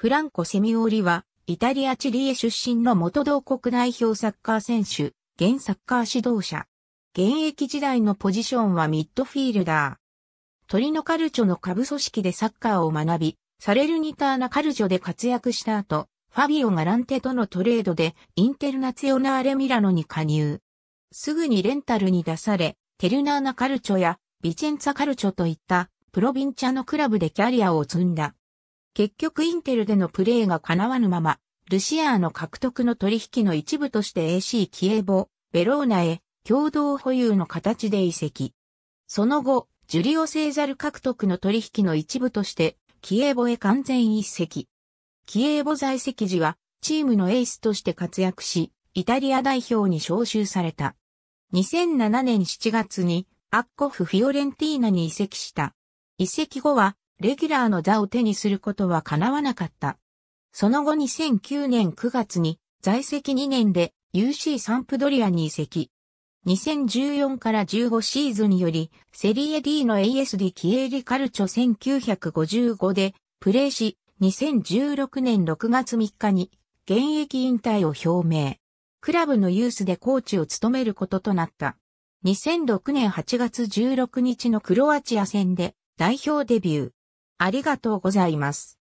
フランコ・セミオーリは、イタリア・チリエ出身の元同国代表サッカー選手、現サッカー指導者。現役時代のポジションはミッドフィールダー。トリノカルチョの下部組織でサッカーを学び、サレルニターナカルチョで活躍した後、ファビオ・ガランテとのトレードでインテルナツヨオナーレ・ミラノに加入。すぐにレンタルに出され、テルナーナカルチョやビチェンツァカルチョといったプロヴィンチャのクラブでキャリアを積んだ。結局インテルでのプレーが叶わぬまま、ルシアーの獲得の取引の一部として AC キエボ、ベローナへ共同保有の形で移籍。その後、ジュリオ・セーザル獲得の取引の一部として、キエボへ完全移籍。キエボ在籍時は、チームのエースとして活躍し、イタリア代表に招集された。2007年7月に、アッコフ・フィオレンティーナに移籍した。移籍後は、レギュラーの座を手にすることは叶わなかった。その後2009年9月に在籍2年で UC サンプドリアに移籍。2014から15シーズンよりセリエ D の AS d キエリカルチョ1955でプレーし2016年6月3日に現役引退を表明。クラブのユースでコーチを務めることとなった。2006年8月16日のクロアチア戦で代表デビュー。ありがとうございます。